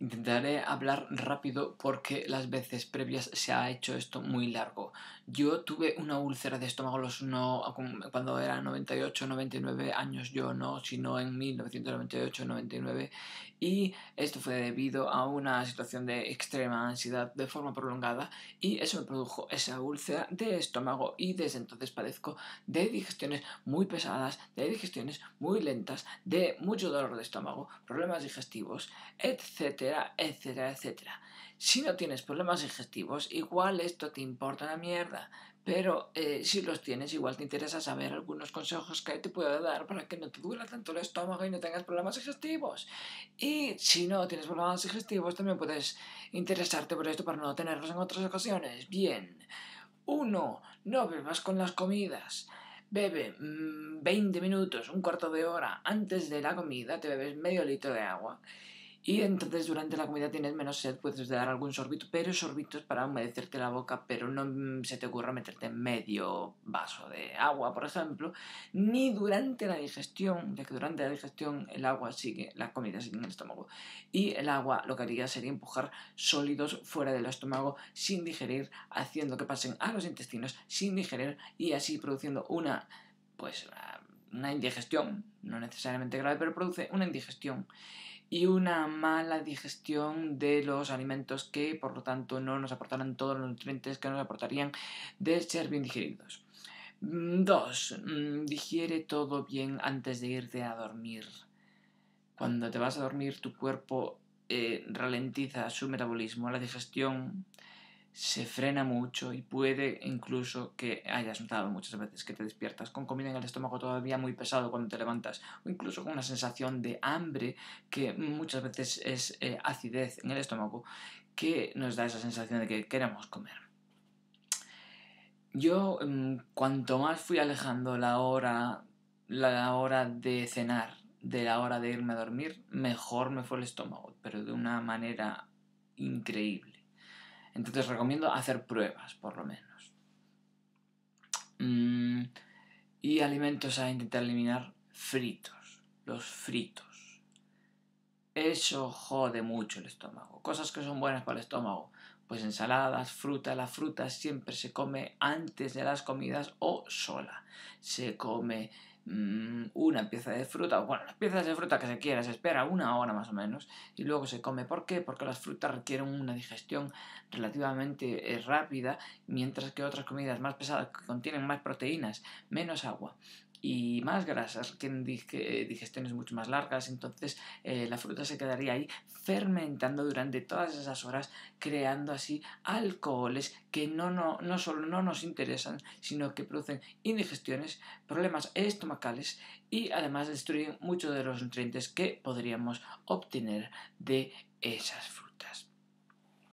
Intentaré hablar rápido porque las veces previas se ha hecho esto muy largo. Yo tuve una úlcera de estómago los no, cuando era 98, 99 años, yo no, sino en 1998, 99. Y esto fue debido a una situación de extrema ansiedad de forma prolongada y eso me produjo esa úlcera de estómago y desde entonces padezco de digestiones muy pesadas, de digestiones muy lentas, de mucho dolor de estómago, problemas digestivos, etc etcétera, etcétera, Si no tienes problemas digestivos, igual esto te importa una mierda, pero eh, si los tienes, igual te interesa saber algunos consejos que te puedo dar para que no te duela tanto el estómago y no tengas problemas digestivos. Y si no tienes problemas digestivos, también puedes interesarte por esto para no tenerlos en otras ocasiones. Bien. Uno. No bebas con las comidas. Bebe 20 mm, minutos, un cuarto de hora antes de la comida, te bebes medio litro de agua y entonces durante la comida tienes menos sed, puedes dar algún sorbito, pero sorbitos para humedecerte la boca, pero no mm, se te ocurra meterte medio vaso de agua, por ejemplo, ni durante la digestión, ya que durante la digestión el agua sigue, la comida sigue en el estómago. Y el agua lo que haría sería empujar sólidos fuera del estómago sin digerir, haciendo que pasen a los intestinos sin digerir y así produciendo una, pues, una indigestión, no necesariamente grave, pero produce una indigestión y una mala digestión de los alimentos que, por lo tanto, no nos aportarán todos los nutrientes que nos aportarían de ser bien digeridos. 2. Mm, mm, digiere todo bien antes de irte a dormir. Cuando te vas a dormir, tu cuerpo eh, ralentiza su metabolismo, la digestión se frena mucho y puede incluso que hayas notado muchas veces que te despiertas con comida en el estómago todavía muy pesado cuando te levantas o incluso con una sensación de hambre que muchas veces es eh, acidez en el estómago que nos da esa sensación de que queremos comer. Yo mm, cuanto más fui alejando la hora, la hora de cenar de la hora de irme a dormir, mejor me fue el estómago, pero de una manera increíble entonces recomiendo hacer pruebas, por lo menos. Mm, y alimentos a intentar eliminar fritos. Los fritos. Eso jode mucho el estómago. Cosas que son buenas para el estómago. Pues ensaladas, fruta, la fruta siempre se come antes de las comidas o sola. Se come mm, una pieza de fruta, o bueno, las piezas de fruta que se quiera, se espera una hora más o menos y luego se come. ¿Por qué? Porque las frutas requieren una digestión relativamente eh, rápida, mientras que otras comidas más pesadas que contienen más proteínas, menos agua, y más grasas, que eh, digestiones mucho más largas, entonces eh, la fruta se quedaría ahí fermentando durante todas esas horas, creando así alcoholes que no, no solo no nos interesan, sino que producen indigestiones, problemas estomacales y además destruyen muchos de los nutrientes que podríamos obtener de esas frutas.